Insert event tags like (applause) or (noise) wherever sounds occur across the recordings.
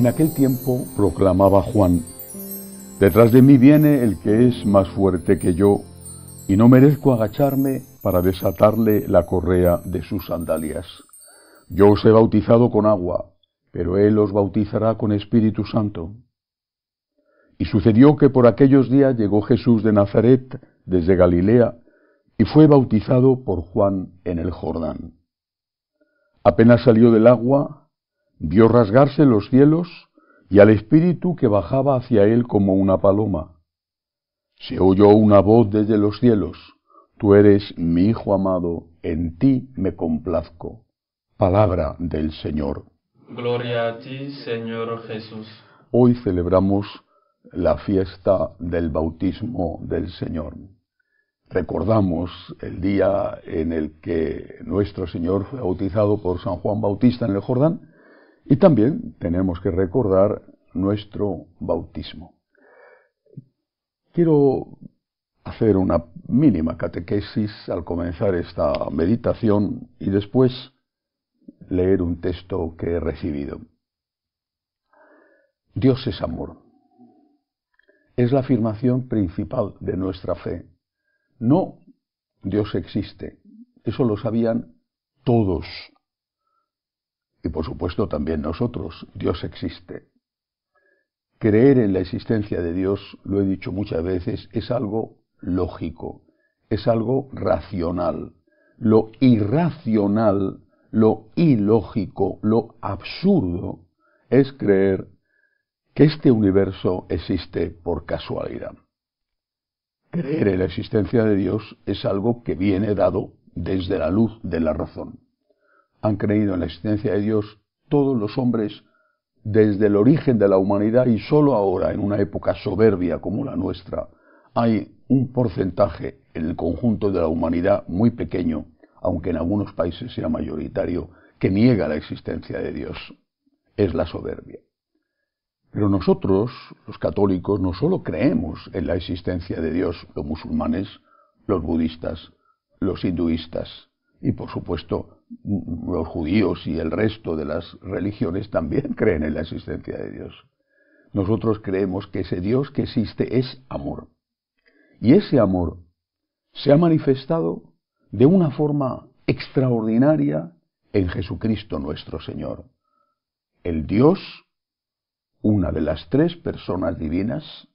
En aquel tiempo proclamaba Juan, Detrás de mí viene el que es más fuerte que yo, y no merezco agacharme para desatarle la correa de sus sandalias. Yo os he bautizado con agua, pero él os bautizará con Espíritu Santo. Y sucedió que por aquellos días llegó Jesús de Nazaret desde Galilea y fue bautizado por Juan en el Jordán. Apenas salió del agua, vio rasgarse los cielos y al Espíritu que bajaba hacia él como una paloma. Se oyó una voz desde los cielos, Tú eres mi Hijo amado, en ti me complazco. Palabra del Señor. Gloria a ti, Señor Jesús. Hoy celebramos la fiesta del bautismo del Señor. Recordamos el día en el que nuestro Señor fue bautizado por San Juan Bautista en el Jordán y también tenemos que recordar nuestro bautismo. Quiero hacer una mínima catequesis al comenzar esta meditación y después leer un texto que he recibido. Dios es amor. Es la afirmación principal de nuestra fe. No, Dios existe. Eso lo sabían todos y por supuesto también nosotros, Dios existe. Creer en la existencia de Dios, lo he dicho muchas veces, es algo lógico, es algo racional. Lo irracional, lo ilógico, lo absurdo es creer que este universo existe por casualidad. Creer en la existencia de Dios es algo que viene dado desde la luz de la razón han creído en la existencia de Dios todos los hombres desde el origen de la humanidad y sólo ahora, en una época soberbia como la nuestra, hay un porcentaje en el conjunto de la humanidad muy pequeño, aunque en algunos países sea mayoritario, que niega la existencia de Dios. Es la soberbia. Pero nosotros, los católicos, no sólo creemos en la existencia de Dios, los musulmanes, los budistas, los hinduistas y, por supuesto, los judíos y el resto de las religiones también (laughs) creen en la existencia de Dios. Nosotros creemos que ese Dios que existe es amor. Y ese amor se ha manifestado de una forma extraordinaria en Jesucristo nuestro Señor. El Dios, una de las tres personas divinas,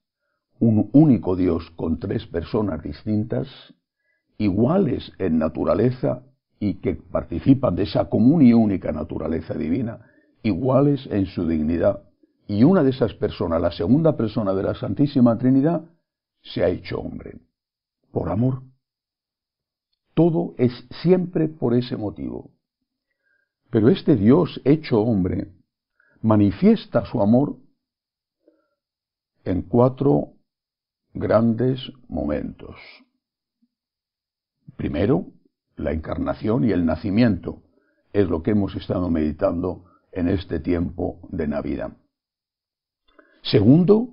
un único Dios con tres personas distintas, iguales en naturaleza y que participan de esa común y única naturaleza divina, iguales en su dignidad. Y una de esas personas, la segunda persona de la Santísima Trinidad, se ha hecho hombre, por amor. Todo es siempre por ese motivo. Pero este Dios hecho hombre manifiesta su amor en cuatro grandes momentos. Primero, la encarnación y el nacimiento. Es lo que hemos estado meditando en este tiempo de Navidad. Segundo,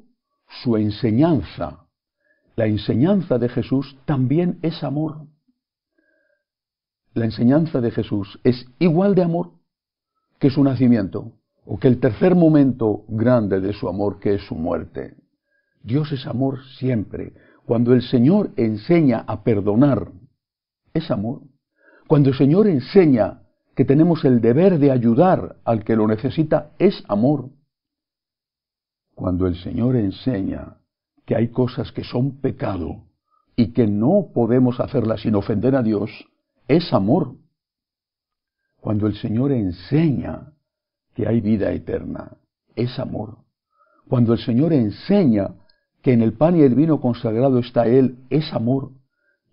su enseñanza. La enseñanza de Jesús también es amor. La enseñanza de Jesús es igual de amor que su nacimiento, o que el tercer momento grande de su amor, que es su muerte. Dios es amor siempre. Cuando el Señor enseña a perdonar, es amor. Cuando el Señor enseña que tenemos el deber de ayudar al que lo necesita, es amor. Cuando el Señor enseña que hay cosas que son pecado y que no podemos hacerlas sin ofender a Dios, es amor. Cuando el Señor enseña que hay vida eterna, es amor. Cuando el Señor enseña que en el pan y el vino consagrado está Él, es amor.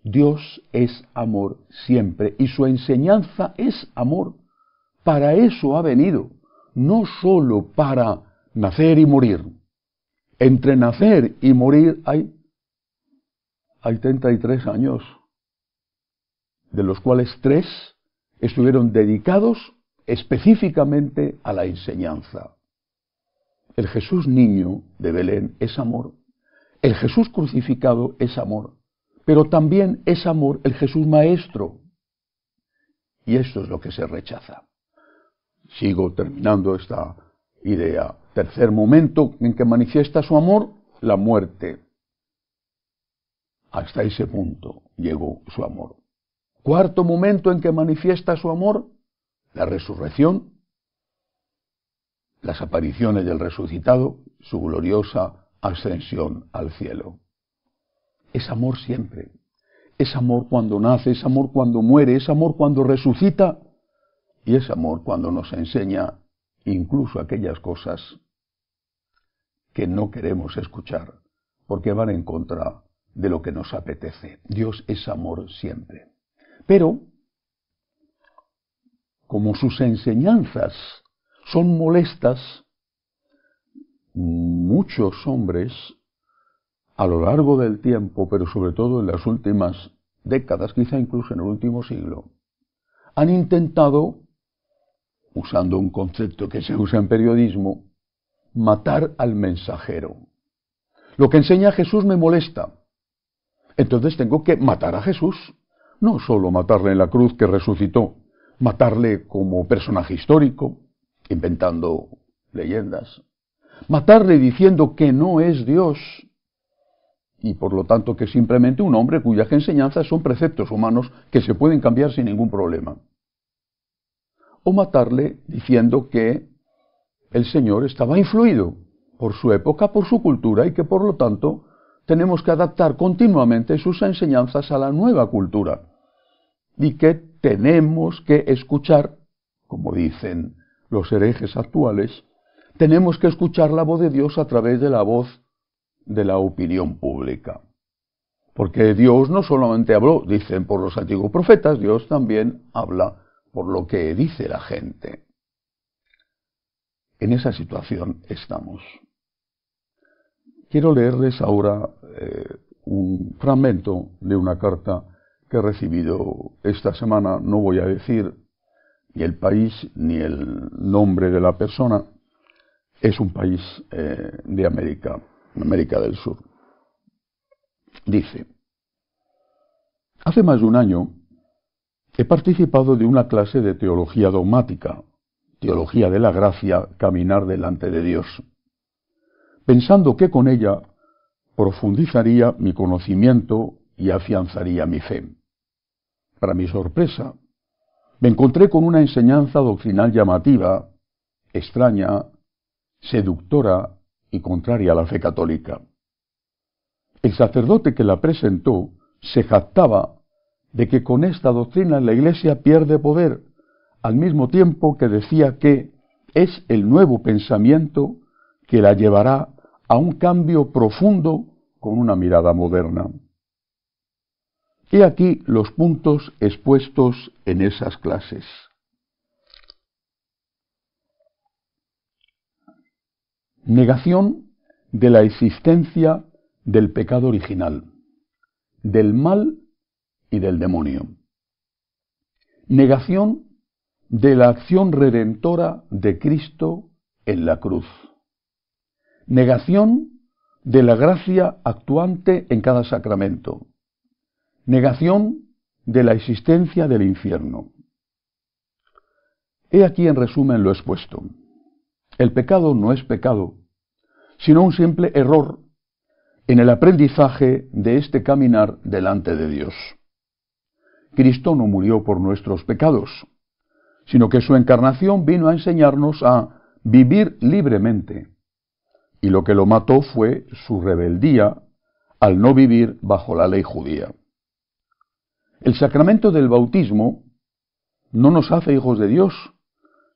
Dios es amor siempre y su enseñanza es amor. Para eso ha venido, no sólo para nacer y morir. Entre nacer y morir hay, hay 33 años, de los cuales tres estuvieron dedicados específicamente a la enseñanza. El Jesús niño de Belén es amor. El Jesús crucificado es amor pero también es amor el Jesús maestro. Y esto es lo que se rechaza. Sigo terminando esta idea. Tercer momento en que manifiesta su amor, la muerte. Hasta ese punto llegó su amor. Cuarto momento en que manifiesta su amor, la resurrección, las apariciones del resucitado, su gloriosa ascensión al cielo es amor siempre. Es amor cuando nace, es amor cuando muere, es amor cuando resucita y es amor cuando nos enseña incluso aquellas cosas que no queremos escuchar porque van en contra de lo que nos apetece. Dios es amor siempre. Pero, como sus enseñanzas son molestas, muchos hombres a lo largo del tiempo, pero sobre todo en las últimas décadas, quizá incluso en el último siglo, han intentado, usando un concepto que se usa en periodismo, matar al mensajero. Lo que enseña Jesús me molesta. Entonces tengo que matar a Jesús. No solo matarle en la cruz que resucitó, matarle como personaje histórico, inventando leyendas. Matarle diciendo que no es Dios, y por lo tanto que simplemente un hombre cuyas enseñanzas son preceptos humanos que se pueden cambiar sin ningún problema. O matarle diciendo que el Señor estaba influido por su época, por su cultura y que por lo tanto tenemos que adaptar continuamente sus enseñanzas a la nueva cultura y que tenemos que escuchar, como dicen los herejes actuales, tenemos que escuchar la voz de Dios a través de la voz de la opinión pública. Porque Dios no solamente habló, dicen por los antiguos profetas, Dios también habla por lo que dice la gente. En esa situación estamos. Quiero leerles ahora eh, un fragmento de una carta que he recibido esta semana. No voy a decir ni el país ni el nombre de la persona. Es un país eh, de América en América del Sur. Dice, hace más de un año he participado de una clase de teología dogmática, teología de la gracia, caminar delante de Dios, pensando que con ella profundizaría mi conocimiento y afianzaría mi fe. Para mi sorpresa, me encontré con una enseñanza doctrinal llamativa, extraña, seductora y contraria a la fe católica. El sacerdote que la presentó se jactaba de que con esta doctrina la Iglesia pierde poder, al mismo tiempo que decía que es el nuevo pensamiento que la llevará a un cambio profundo con una mirada moderna. He aquí los puntos expuestos en esas clases. Negación de la existencia del pecado original, del mal y del demonio. Negación de la acción redentora de Cristo en la cruz. Negación de la gracia actuante en cada sacramento. Negación de la existencia del infierno. He aquí en resumen lo expuesto. El pecado no es pecado sino un simple error en el aprendizaje de este caminar delante de Dios. Cristo no murió por nuestros pecados, sino que su encarnación vino a enseñarnos a vivir libremente, y lo que lo mató fue su rebeldía al no vivir bajo la ley judía. El sacramento del bautismo no nos hace hijos de Dios,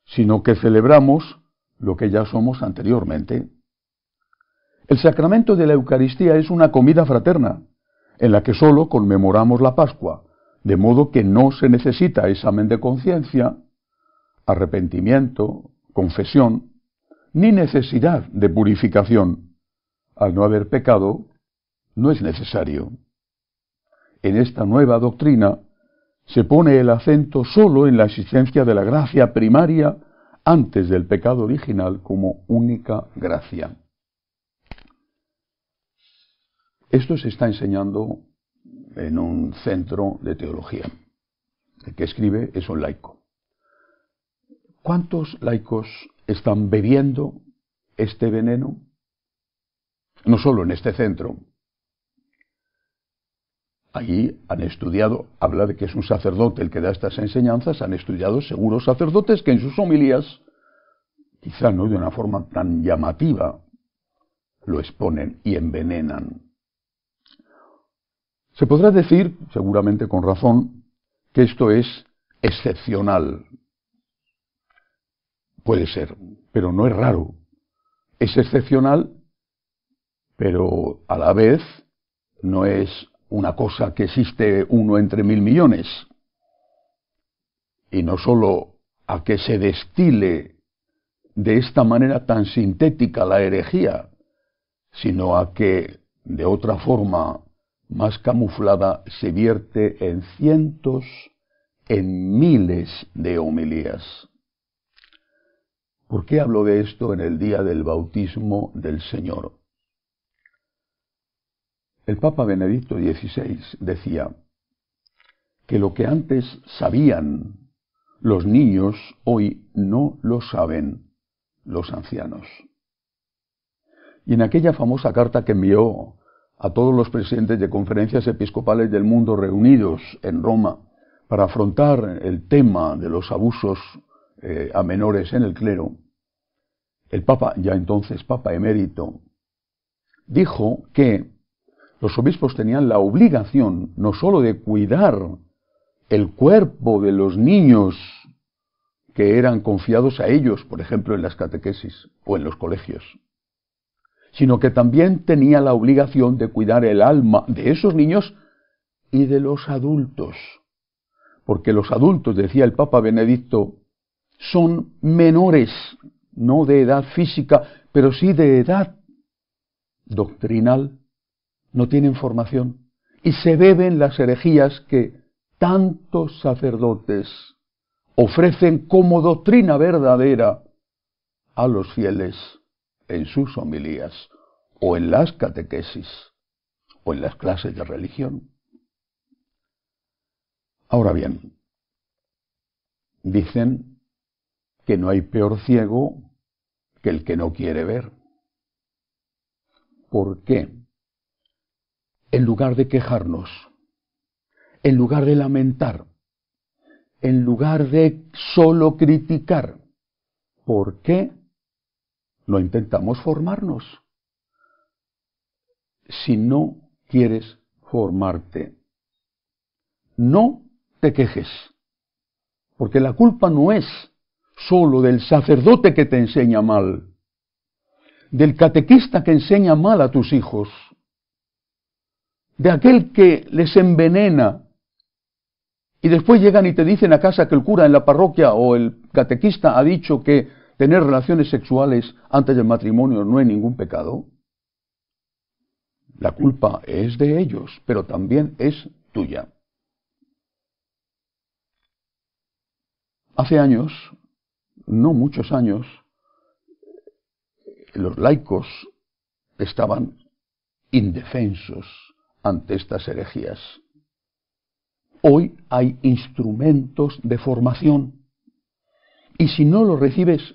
sino que celebramos lo que ya somos anteriormente, el sacramento de la Eucaristía es una comida fraterna, en la que sólo conmemoramos la Pascua, de modo que no se necesita examen de conciencia, arrepentimiento, confesión, ni necesidad de purificación. Al no haber pecado, no es necesario. En esta nueva doctrina se pone el acento sólo en la existencia de la gracia primaria antes del pecado original como única gracia. Esto se está enseñando en un centro de teología. El que escribe es un laico. ¿Cuántos laicos están bebiendo este veneno? No solo en este centro. Allí han estudiado, habla de que es un sacerdote el que da estas enseñanzas, han estudiado seguros sacerdotes que en sus homilías, quizá no de una forma tan llamativa, lo exponen y envenenan se podrá decir, seguramente con razón, que esto es excepcional. Puede ser, pero no es raro. Es excepcional, pero a la vez no es una cosa que existe uno entre mil millones. Y no solo a que se destile de esta manera tan sintética la herejía, sino a que de otra forma más camuflada se vierte en cientos, en miles de homilías. ¿Por qué hablo de esto en el día del bautismo del Señor? El Papa Benedicto XVI decía que lo que antes sabían los niños hoy no lo saben los ancianos. Y en aquella famosa carta que envió a todos los presidentes de conferencias episcopales del mundo reunidos en Roma para afrontar el tema de los abusos eh, a menores en el clero, el Papa, ya entonces Papa emérito, dijo que los obispos tenían la obligación no sólo de cuidar el cuerpo de los niños que eran confiados a ellos, por ejemplo, en las catequesis o en los colegios, sino que también tenía la obligación de cuidar el alma de esos niños y de los adultos. Porque los adultos, decía el Papa Benedicto, son menores, no de edad física, pero sí de edad doctrinal. No tienen formación y se beben las herejías que tantos sacerdotes ofrecen como doctrina verdadera a los fieles en sus homilías o en las catequesis o en las clases de religión. Ahora bien, dicen que no hay peor ciego que el que no quiere ver. ¿Por qué? En lugar de quejarnos, en lugar de lamentar, en lugar de solo criticar, ¿por qué lo intentamos formarnos. Si no quieres formarte, no te quejes, porque la culpa no es solo del sacerdote que te enseña mal, del catequista que enseña mal a tus hijos, de aquel que les envenena y después llegan y te dicen a casa que el cura en la parroquia o el catequista ha dicho que tener relaciones sexuales antes del matrimonio no es ningún pecado, la culpa es de ellos, pero también es tuya. Hace años, no muchos años, los laicos estaban indefensos ante estas herejías. Hoy hay instrumentos de formación y si no los recibes,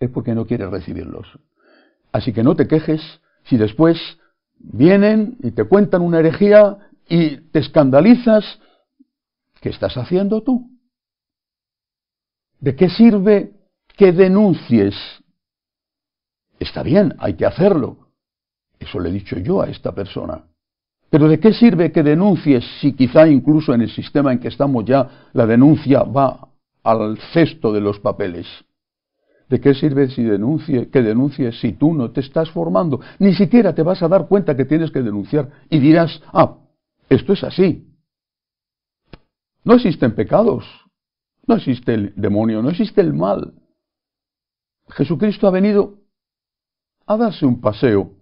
es porque no quieres recibirlos. Así que no te quejes si después vienen y te cuentan una herejía y te escandalizas. ¿Qué estás haciendo tú? ¿De qué sirve que denuncies? Está bien, hay que hacerlo. Eso le he dicho yo a esta persona. Pero ¿de qué sirve que denuncies si quizá incluso en el sistema en que estamos ya la denuncia va al cesto de los papeles? ¿De qué sirve si denuncie, que denuncies si tú no te estás formando? Ni siquiera te vas a dar cuenta que tienes que denunciar y dirás, ah, esto es así. No existen pecados, no existe el demonio, no existe el mal. Jesucristo ha venido a darse un paseo.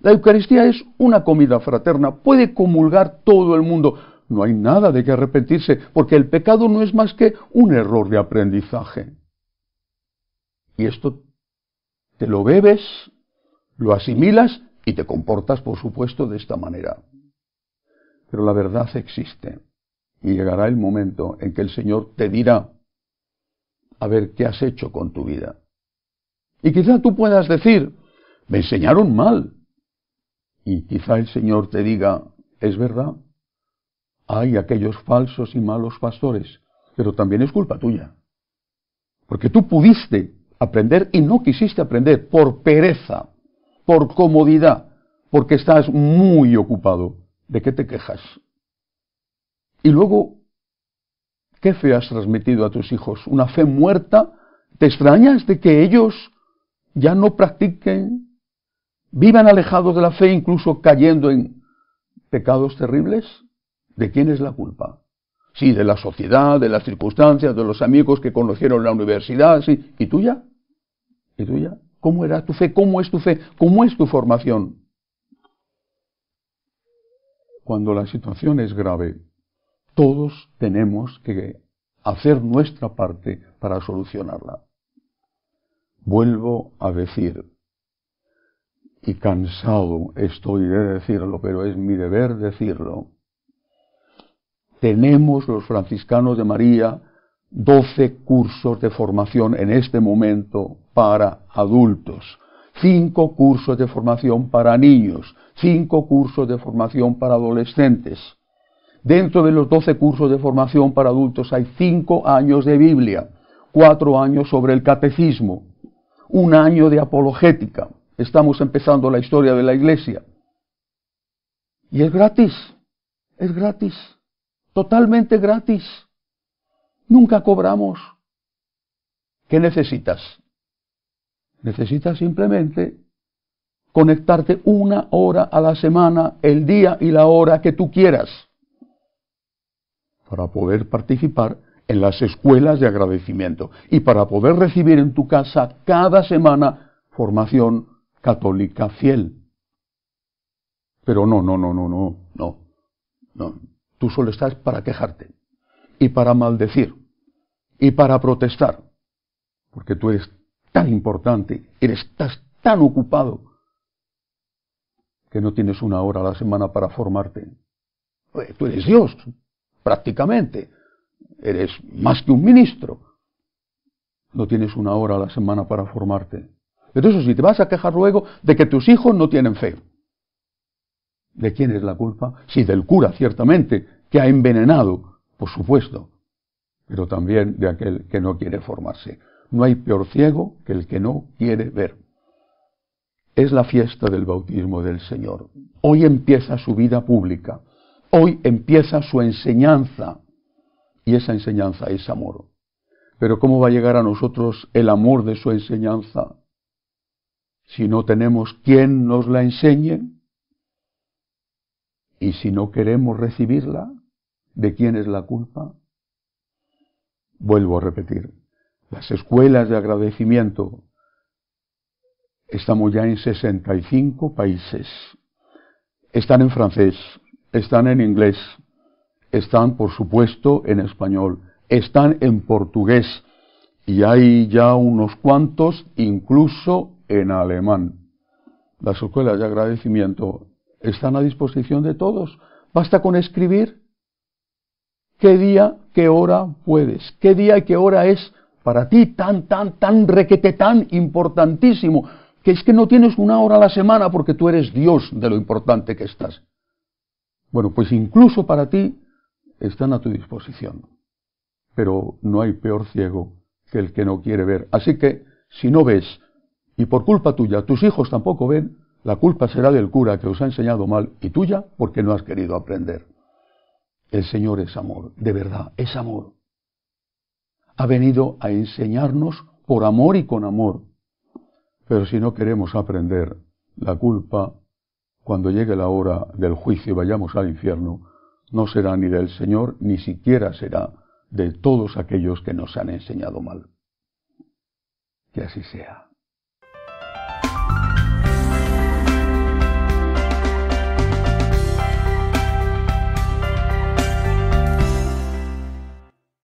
La Eucaristía es una comida fraterna, puede comulgar todo el mundo. No hay nada de que arrepentirse, porque el pecado no es más que un error de aprendizaje. Y esto te lo bebes, lo asimilas y te comportas, por supuesto, de esta manera. Pero la verdad existe. Y llegará el momento en que el Señor te dirá, a ver qué has hecho con tu vida. Y quizá tú puedas decir, me enseñaron mal. Y quizá el Señor te diga, es verdad, hay aquellos falsos y malos pastores, pero también es culpa tuya. Porque tú pudiste aprender y no quisiste aprender por pereza, por comodidad, porque estás muy ocupado. ¿De qué te quejas? Y luego, ¿qué fe has transmitido a tus hijos? ¿Una fe muerta? ¿Te extrañas de que ellos ya no practiquen, vivan alejados de la fe, incluso cayendo en pecados terribles? ¿De quién es la culpa? Sí, de la sociedad, de las circunstancias, de los amigos que conocieron la universidad, sí. ¿Y tuya? ¿Y tuya? ¿Cómo era tu fe? ¿Cómo es tu fe? ¿Cómo es tu formación? Cuando la situación es grave, todos tenemos que hacer nuestra parte para solucionarla. Vuelvo a decir, y cansado estoy de decirlo, pero es mi deber decirlo, tenemos los franciscanos de María 12 cursos de formación en este momento para adultos, cinco cursos de formación para niños, cinco cursos de formación para adolescentes. Dentro de los 12 cursos de formación para adultos hay cinco años de Biblia, cuatro años sobre el catecismo, un año de apologética. Estamos empezando la historia de la Iglesia. Y es gratis, es gratis totalmente gratis. Nunca cobramos. ¿Qué necesitas? Necesitas simplemente conectarte una hora a la semana, el día y la hora que tú quieras, para poder participar en las escuelas de agradecimiento y para poder recibir en tu casa cada semana formación católica fiel. Pero no, no, no, no, no, no, no. Tú solo estás para quejarte y para maldecir y para protestar, porque tú eres tan importante, eres, estás tan ocupado que no tienes una hora a la semana para formarte. Pues, tú eres Dios, prácticamente. Eres más que un ministro. No tienes una hora a la semana para formarte. Entonces, si te vas a quejar luego de que tus hijos no tienen fe, ¿De quién es la culpa? Sí, del cura, ciertamente, que ha envenenado, por supuesto, pero también de aquel que no quiere formarse. No hay peor ciego que el que no quiere ver. Es la fiesta del bautismo del Señor. Hoy empieza su vida pública. Hoy empieza su enseñanza. Y esa enseñanza es amor. Pero ¿cómo va a llegar a nosotros el amor de su enseñanza si no tenemos quien nos la enseñe? Y si no queremos recibirla, ¿de quién es la culpa? Vuelvo a repetir, las escuelas de agradecimiento estamos ya en 65 países. Están en francés, están en inglés, están por supuesto en español, están en portugués y hay ya unos cuantos incluso en alemán. Las escuelas de agradecimiento están a disposición de todos. Basta con escribir qué día, qué hora puedes, qué día y qué hora es para ti tan, tan, tan requete, tan importantísimo, que es que no tienes una hora a la semana porque tú eres Dios de lo importante que estás. Bueno, pues incluso para ti están a tu disposición. Pero no hay peor ciego que el que no quiere ver. Así que, si no ves, y por culpa tuya tus hijos tampoco ven, la culpa será del cura que os ha enseñado mal y tuya porque no has querido aprender. El Señor es amor, de verdad, es amor. Ha venido a enseñarnos por amor y con amor. Pero si no queremos aprender la culpa, cuando llegue la hora del juicio y vayamos al infierno, no será ni del Señor, ni siquiera será de todos aquellos que nos han enseñado mal. Que así sea.